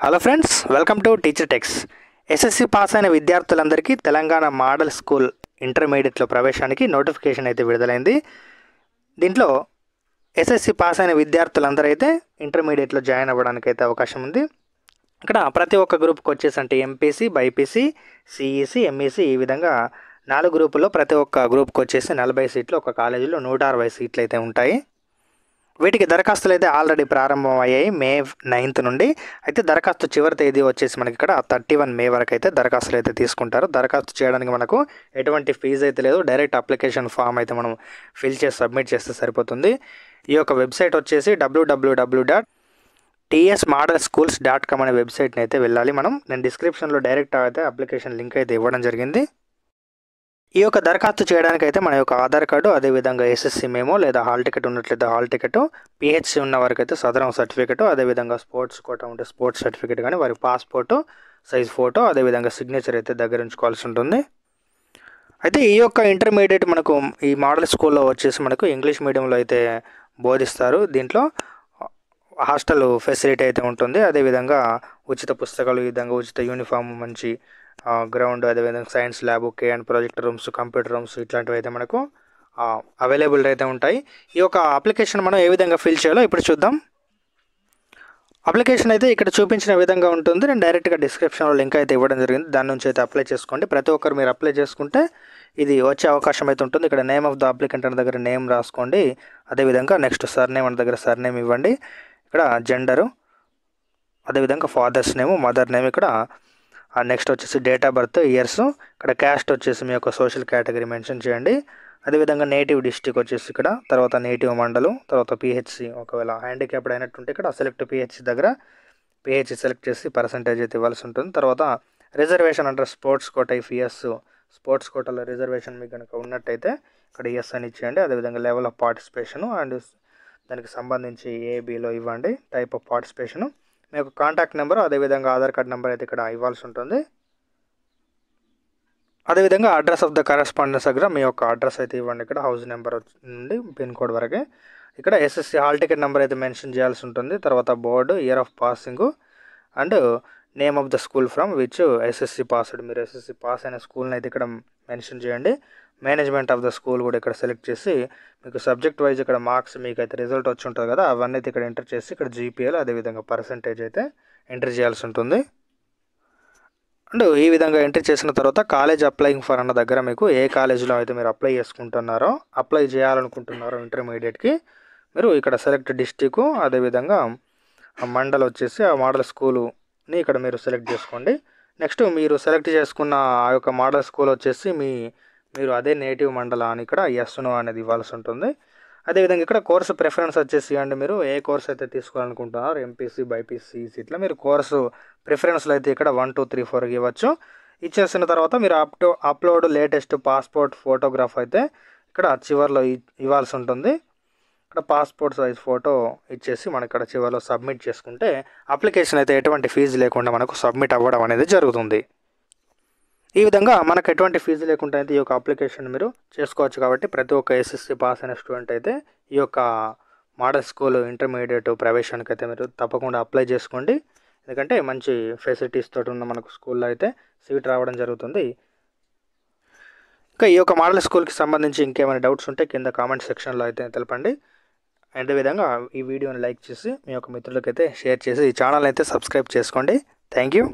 hello friends welcome to teacher techs SSC pass అయిన విద్యార్థులందరికీ Telangana model school ఇంటర్మీడియట్లో ప్రవేశానికి నోటిఫికేషన్ అయితే విడుదలైంది దీంట్లో ఎస్ఎస్సి పాస్ అయిన విద్యార్థులందరూ అయితే ఇంటర్మీడియట్లో జాయిన్ అవ్వడానికి అయితే అవకాశం ఉంది ఇక్కడ ప్రతి ఒక్క గ్రూప్కి వచ్చేసి అంటే MPC BiPC CEC MEC e e ఈ విధంగా నాలుగు గ్రూపుల్లో ప్రతి ఒక్క గ్రూప్కి వచ్చేసి నలభై సీట్లు ఒక కాలేజీలో నూట అరవై సీట్లు అయితే ఉంటాయి వీటికి దరఖాస్తులు అయితే ఆల్రెడీ ప్రారంభం అయ్యాయి మే నైన్త్ నుండి అయితే దరఖాస్తు చివరి తేదీ వచ్చేసి మనకి ఇక్కడ థర్టీ వన్ మే వరకు అయితే దరఖాస్తులు అయితే తీసుకుంటారు దరఖాస్తు చేయడానికి మనకు ఎటువంటి ఫీజు అయితే లేదు డైరెక్ట్ అప్లికేషన్ ఫామ్ అయితే మనం ఫిల్ చేసి సబ్మిట్ చేస్తే సరిపోతుంది ఈ యొక్క వెబ్సైట్ వచ్చేసి WWW dot TS model schools dot com అనే వెబ్సైట్ని అయితే వెళ్ళాలి మనం నేను డిస్క్రిప్షన్లో డైరెక్ట్ అయితే అప్లికేషన్ లింక్ అయితే ఇవ్వడం జరిగింది ఈ యొక్క దరఖాస్తు చేయడానికి అయితే మన యొక్క ఆధార్ కార్డు అదేవిధంగా ఎస్ఎస్సి మేమో లేదా హాల్ టికెట్ ఉన్నట్లయితే హాల్ టికెట్ పిహెచ్సి ఉన్న వారికైతే సదరం సర్టిఫికెట్ అదేవిధంగా స్పోర్ట్స్ కోట ఉంటే స్పోర్ట్స్ సర్టిఫికెట్ కానీ వారి పాస్పోర్టు సైజ్ ఫోటో అదేవిధంగా సిగ్నేచర్ అయితే దగ్గర ఉంచుకోవాల్సి ఉంటుంది అయితే ఈ యొక్క ఇంటర్మీడియట్ మనకు ఈ మోడల్ స్కూల్లో వచ్చేసి మనకు ఇంగ్లీష్ మీడియంలో అయితే బోధిస్తారు దీంట్లో హాస్టల్ ఫెసిలిటీ అయితే ఉంటుంది అదేవిధంగా ఉచిత పుస్తకాలు ఈ విధంగా ఉచిత యూనిఫామ్ మంచి గ్రౌండ్ అదేవిధంగా సైన్స్ ల్యాబ్ కే and project rooms computer rooms ఇట్లాంటివి అయితే మనకు అవైలబుల్ అయితే ఉంటాయి ఈ యొక్క అప్లికేషన్ మనం ఏ విధంగా ఫిల్ చేయాలో ఇప్పుడు చూద్దాం అప్లికేషన్ అయితే ఇక్కడ చూపించిన విధంగా ఉంటుంది నేను డైరెక్ట్గా డిస్క్రిప్షన్లో లింక్ అయితే ఇవ్వడం జరిగింది దాని నుంచి అయితే అప్లై చేసుకోండి ప్రతి ఒక్కరు మీరు అప్లై చేసుకుంటే ఇది వచ్చే అవకాశం అయితే ఉంటుంది ఇక్కడ నేమ్ ఆఫ్ ద అప్లికెంట్ అనే దగ్గర నేమ్ రాసుకోండి అదేవిధంగా నెక్స్ట్ సర్ నేమ్ అనే దగ్గర సర్ నేమ్ ఇవ్వండి ఇక్కడ జెండరు అదేవిధంగా ఫాదర్స్ నేమ్ మదర్ నేమ్ ఇక్కడ నెక్స్ట్ వచ్చేసి డేట్ ఆఫ్ బర్త్ ఇయర్స్ ఇక్కడ క్యాస్ట్ వచ్చేసి మీ యొక్క సోషల్ కేటగిరీ మెన్షన్ చేయండి అదేవిధంగా నేటివ్ డిస్టిక్ వచ్చేసి ఇక్కడ తర్వాత నేటివ్ మండలం తర్వాత పిహెచ్సి ఒకవేళ అయినట్టు అయినట్టుంటే ఇక్కడ సెలెక్ట్ పిహెచ్సి దగ్గర పిహెచ్సి సెలెక్ట్ చేసి పర్సంటేజ్ అయితే ఇవ్వాల్సి ఉంటుంది తర్వాత రిజర్వేషన్ అంటారు sports quota if years sports కోటలో రిజర్వేషన్ మీకు కనుక ఉన్నట్టయితే ఇక్కడ ఇయర్స్ అని ఇచ్చేయండి అదేవిధంగా లెవెల్ ఆఫ్ పార్టిసిపేషను అండ్ దానికి సంబంధించి ఏబీలో ఇవ్వండి టైప్ ఆఫ్ పార్టిసిపేషను మీ యొక్క కాంటాక్ట్ నెంబర్ అదేవిధంగా ఆధార్ కార్డ్ నెంబర్ అయితే ఇక్కడ ఇవ్వాల్సి ఉంటుంది అదేవిధంగా అడ్రస్ ఆఫ్ ద కరెస్పాండెన్స్ దగ్గర మీ యొక్క అడ్రస్ అయితే ఇవ్వండి ఇక్కడ హౌస్ నెంబర్ నుండి పిన్ కోడ్ వరకే ఇక్కడ ఎస్ఎస్సి హాల్ టికెట్ నెంబర్ అయితే మెన్షన్ చేయాల్సి ఉంటుంది తర్వాత board year of passing and name of the school from which SSC passed మీరు ఎస్ఎస్సి పాస్ అయిన స్కూల్ని అయితే ఇక్కడ మెన్షన్ చేయండి మేనేజ్మెంట్ ఆఫ్ ద స్కూల్ కూడా ఇక్కడ సెలెక్ట్ చేసి మీకు సబ్జెక్ట్ వైజ్ ఇక్కడ మార్క్స్ మీకు అయితే రిజల్ట్ వచ్చి ఉంటుంది కదా అవన్నీ అయితే ఇక్కడ ఎంటర్ చేసి ఇక్కడ జీపీఎల్ అదేవిధంగా పర్సంటేజ్ అయితే ఎంటర్ చేయాల్సి ఉంటుంది అండ్ ఈ విధంగా ఎంటర్ చేసిన తర్వాత కాలేజ్ అప్లయింగ్ ఫర్ అన్న దగ్గర మీకు ఏ కాలేజీలో అయితే మీరు అప్లై చేసుకుంటున్నారో అప్లై చేయాలనుకుంటున్నారో ఇంటర్మీడియట్కి మీరు ఇక్కడ సెలెక్ట్ డిస్టిక్ అదేవిధంగా మండల్ వచ్చేసి ఆ మోడల్ స్కూలుని ఇక్కడ మీరు సెలెక్ట్ చేసుకోండి నెక్స్ట్ మీరు సెలెక్ట్ చేసుకున్న ఆ యొక్క మోడల్ స్కూల్ వచ్చేసి మీ మీరు అదే నేటివ్ మండలం అని ఇక్కడ ఎస్ నో అనేది ఇవ్వాల్సి ఉంటుంది అదేవిధంగా ఇక్కడ కోర్సు ప్రిఫరెన్స్ వచ్చేసి అండి మీరు ఏ కోర్స్ అయితే తీసుకోవాలనుకుంటున్నారు ఎంపీసీ బైపీసీసీ e ఇట్లా మీరు కోర్సు ప్రిఫరెన్స్లో అయితే ఇక్కడ వన్ టూ త్రీ ఫోర్కి ఇవ్వచ్చు ఇచ్చేసిన తర్వాత మీరు up upload latest passport photograph అయితే ఇక్కడ చివరిలో ఇవ్వాల్సి ఉంటుంది ఇక్కడ పాస్పోర్ట్ సైజ్ ఫోటో ఇచ్చేసి మనం ఇక్కడ చివరిలో సబ్మిట్ చేసుకుంటే అప్లికేషన్ అయితే ఎటువంటి ఫీజు లేకుండా మనకు సబ్మిట్ అవ్వడం అనేది జరుగుతుంది ఈ విధంగా మనకు ఎటువంటి ఫీజు లేకుండా అయితే ఈ యొక్క అప్లికేషన్ మీరు చేసుకోవచ్చు కాబట్టి ప్రతి ఒక్క ఎస్ఎస్సి పాస్ అయిన స్టూడెంట్ అయితే ఈ యొక్క మోడల్ స్కూల్ ఇంటర్మీడియట్ ప్రవేశానికి అయితే మీరు తప్పకుండా అప్లై చేసుకోండి ఎందుకంటే మంచి ఫెసిలిటీస్ తోటి ఉన్న మనకు స్కూల్లో అయితే సీట్ రావడం జరుగుతుంది ఇంకా ఈ యొక్క మోడల్ స్కూల్కి సంబంధించి ఇంకేమైనా డౌట్స్ ఉంటే కింద కామెంట్ సెక్షన్లో అయితే తెలపండి విధంగా ఈ వీడియోని లైక్ చేసి మీ యొక్క మిత్రులకైతే షేర్ చేసి ఈ ఛానల్ అయితే సబ్స్క్రైబ్ చేసుకోండి థ్యాంక్ యూ